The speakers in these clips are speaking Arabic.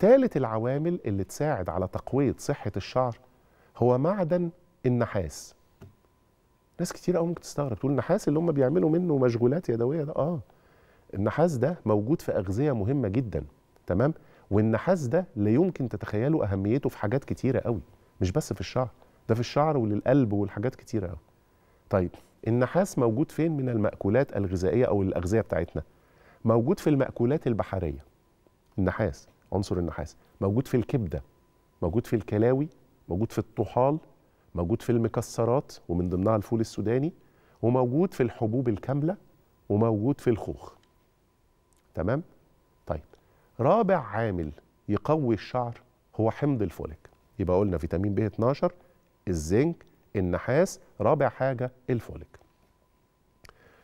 ثالث العوامل اللي تساعد على تقوية صحة الشعر هو معدن النحاس ناس كتير قوي ممكن تستغرب تقول النحاس اللي هم بيعملوا منه مشغولات يدويه ده اه النحاس ده موجود في اغذيه مهمه جدا تمام والنحاس ده لا يمكن تتخيلوا اهميته في حاجات كتيره قوي مش بس في الشعر ده في الشعر وللقلب والحاجات كتيره قوي طيب النحاس موجود فين من المأكولات الغذائية أو الأغذية بتاعتنا؟ موجود في المأكولات البحرية النحاس عنصر النحاس موجود في الكبده موجود في الكلاوي موجود في الطحال موجود في المكسرات ومن ضمنها الفول السوداني وموجود في الحبوب الكامله وموجود في الخوخ تمام طيب رابع عامل يقوي الشعر هو حمض الفوليك يبقى قلنا فيتامين ب 12 الزنك النحاس رابع حاجه الفوليك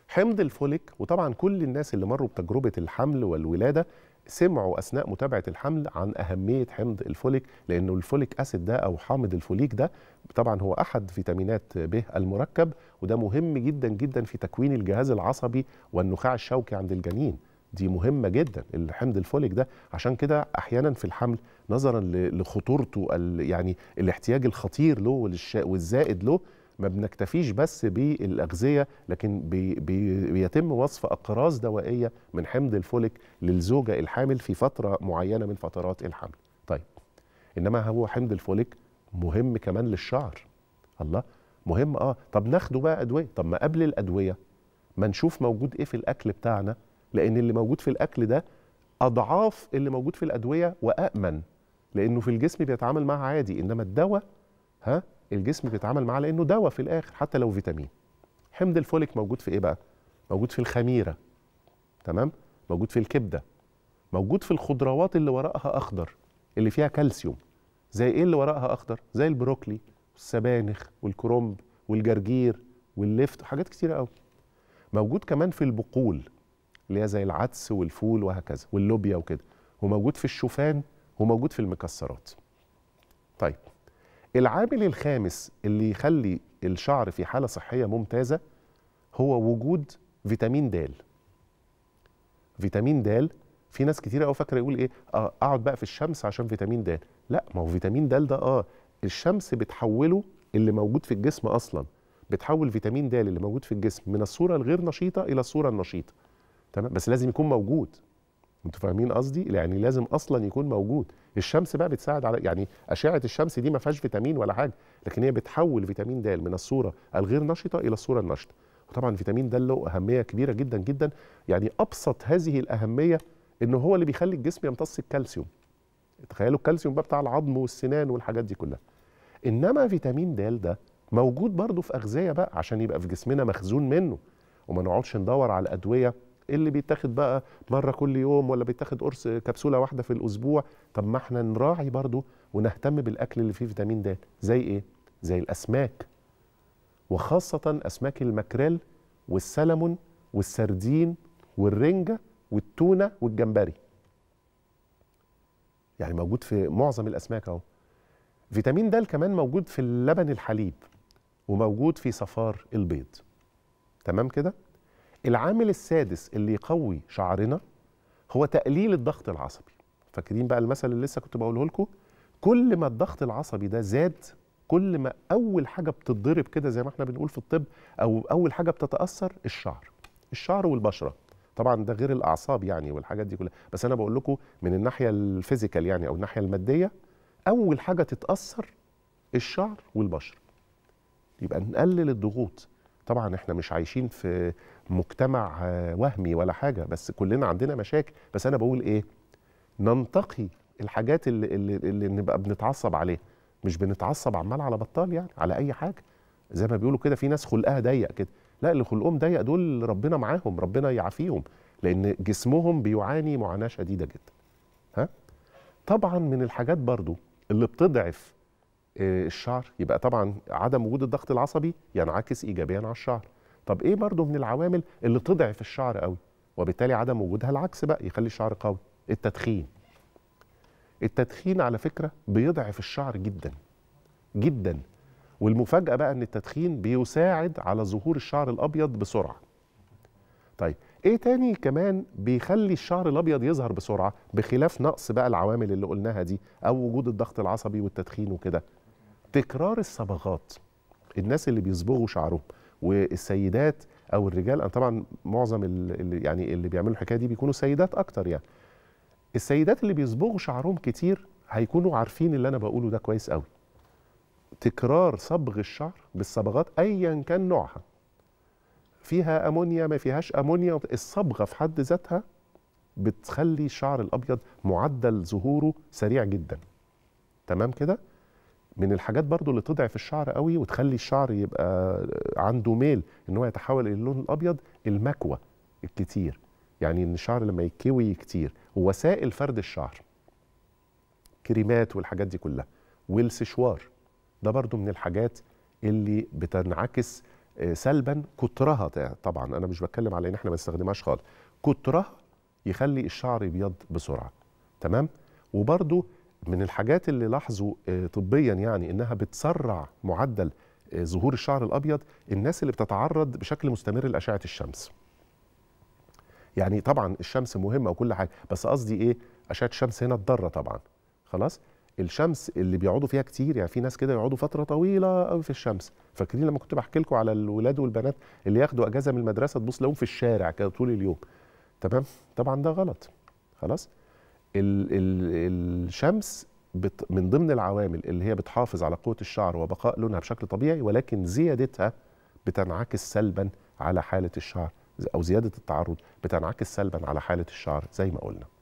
حمض الفوليك وطبعا كل الناس اللي مروا بتجربه الحمل والولاده سمعوا اثناء متابعه الحمل عن اهميه حمض الفوليك لانه الفوليك اسيد ده او حامض الفوليك ده طبعا هو احد فيتامينات ب المركب وده مهم جدا جدا في تكوين الجهاز العصبي والنخاع الشوكي عند الجنين دي مهمه جدا الحمض الفوليك ده عشان كده احيانا في الحمل نظرا لخطورته يعني الاحتياج الخطير له والزائد له ما بنكتفيش بس بالاغذيه لكن بي بي بيتم وصف اقراص دوائيه من حمض الفوليك للزوجه الحامل في فتره معينه من فترات الحمل طيب انما هو حمض الفوليك مهم كمان للشعر الله مهم اه طب ناخده بقى ادويه طب ما قبل الادويه ما نشوف موجود ايه في الاكل بتاعنا لان اللي موجود في الاكل ده اضعاف اللي موجود في الادويه وأأمن لانه في الجسم بيتعامل معها عادي انما الدواء ها الجسم بيتعامل معاه لانه دواء في الاخر حتى لو فيتامين حمض الفوليك موجود في ايه بقى موجود في الخميره تمام موجود في الكبده موجود في الخضروات اللي وراءها اخضر اللي فيها كالسيوم زي ايه اللي وراءها اخضر زي البروكلي والسبانخ والكرنب والجرجير واللفت حاجات كتيره قوي موجود كمان في البقول اللي هي زي العدس والفول وهكذا واللوبيا وكده وموجود في الشوفان وموجود في المكسرات طيب العامل الخامس اللي يخلي الشعر في حالة صحية ممتازة هو وجود فيتامين د فيتامين د في ناس كتير قوي فاكره يقول ايه اه اقعد بقى في الشمس عشان فيتامين د لا ما هو فيتامين د ده اه الشمس بتحوله اللي موجود في الجسم اصلا بتحول فيتامين د اللي موجود في الجسم من الصوره الغير نشيطه الى الصوره النشيطه تمام بس لازم يكون موجود انتوا فاهمين قصدي يعني لازم اصلا يكون موجود الشمس بقى بتساعد على يعني اشعه الشمس دي ما فيهاش فيتامين ولا حاجه لكن هي بتحول فيتامين د من الصوره الغير نشطه الى الصوره النشطه وطبعا فيتامين د له اهميه كبيره جدا جدا يعني ابسط هذه الاهميه انه هو اللي بيخلي الجسم يمتص الكالسيوم تخيلوا الكالسيوم بقى بتاع العظم والسنان والحاجات دي كلها انما فيتامين د ده موجود برضه في اغذيه بقى عشان يبقى في جسمنا مخزون منه وما نقعدش ندور على ادويه اللي بيتاخد بقى مره كل يوم ولا بيتاخد قرص كبسوله واحده في الاسبوع طب ما احنا نراعي برضو ونهتم بالاكل اللي فيه فيتامين د زي ايه زي الاسماك وخاصه اسماك المكريل والسلمون والسردين والرنجه والتونه والجمبري يعني موجود في معظم الاسماك اهو فيتامين د كمان موجود في اللبن الحليب وموجود في صفار البيض تمام كده العامل السادس اللي يقوي شعرنا هو تقليل الضغط العصبي فاكرين بقى المثل اللي لسه كنت بقوله لكم كل ما الضغط العصبي ده زاد كل ما اول حاجه بتتضرب كده زي ما احنا بنقول في الطب او اول حاجه بتتاثر الشعر الشعر والبشره طبعا ده غير الاعصاب يعني والحاجات دي كلها بس انا بقول لكم من الناحيه الفيزيكال يعني او الناحيه الماديه اول حاجه تتاثر الشعر والبشره يبقى نقلل الضغوط طبعا احنا مش عايشين في مجتمع آه، وهمي ولا حاجه بس كلنا عندنا مشاكل بس انا بقول ايه ننتقي الحاجات اللي, اللي, اللي نبقى بنتعصب عليها مش بنتعصب عمال على بطال يعني على اي حاجه زي ما بيقولوا كده في ناس خلقها ضيق كده لا اللي خلقهم ضيق دول ربنا معاهم ربنا يعافيهم لان جسمهم بيعاني معاناه شديده جدا ها طبعا من الحاجات برضو اللي بتضعف آه، الشعر يبقى طبعا عدم وجود الضغط العصبي ينعكس ايجابيا على الشعر طب ايه برضه من العوامل اللي تضعف الشعر قوي وبالتالي عدم وجودها العكس بقى يخلي الشعر قوي التدخين التدخين على فكره بيضعف الشعر جدا جدا والمفاجاه بقى ان التدخين بيساعد على ظهور الشعر الابيض بسرعه طيب ايه تاني كمان بيخلي الشعر الابيض يظهر بسرعه بخلاف نقص بقى العوامل اللي قلناها دي او وجود الضغط العصبي والتدخين وكده تكرار الصبغات الناس اللي بيصبغوا شعرهم والسيدات او الرجال انا طبعا معظم اللي يعني اللي بيعملوا الحكايه دي بيكونوا سيدات اكتر يعني السيدات اللي بيصبغوا شعرهم كتير هيكونوا عارفين اللي انا بقوله ده كويس قوي تكرار صبغ الشعر بالصبغات ايا كان نوعها فيها امونيا ما فيهاش امونيا الصبغه في حد ذاتها بتخلي الشعر الابيض معدل ظهوره سريع جدا تمام كده من الحاجات برضو اللي تضعف الشعر قوي وتخلي الشعر يبقى عنده ميل ان هو يتحول الى اللون الابيض المكوى الكتير يعني ان الشعر لما يتكوي كتير ووسائل فرد الشعر كريمات والحاجات دي كلها والسشوار ده برضو من الحاجات اللي بتنعكس آه، سلبا كترها طبعا انا مش بتكلم على ان احنا ما نستخدمهاش خالص كترها يخلي الشعر يبيض بسرعه تمام وبرضو من الحاجات اللي لاحظوا آه، طبيا يعني انها بتسرع معدل آه، ظهور الشعر الابيض الناس اللي بتتعرض بشكل مستمر لاشعه الشمس يعني طبعا الشمس مهمه وكل حاجه بس قصدي ايه اشعه الشمس هنا الضاره طبعا خلاص الشمس اللي بيقعدوا فيها كتير يعني في ناس كده يقعدوا فتره طويله قوي في الشمس فاكرين لما كنت بحكي لكم على الولاد والبنات اللي ياخدوا اجازه من المدرسه تبص لهم في الشارع كده طول اليوم تمام طبعا ده غلط خلاص الـ الـ الشمس بت من ضمن العوامل اللي هي بتحافظ على قوه الشعر وبقاء لونها بشكل طبيعي ولكن زيادتها بتنعكس سلبا على حاله الشعر او زياده التعرض بتنعكس سلبا على حاله الشعر زي ما قلنا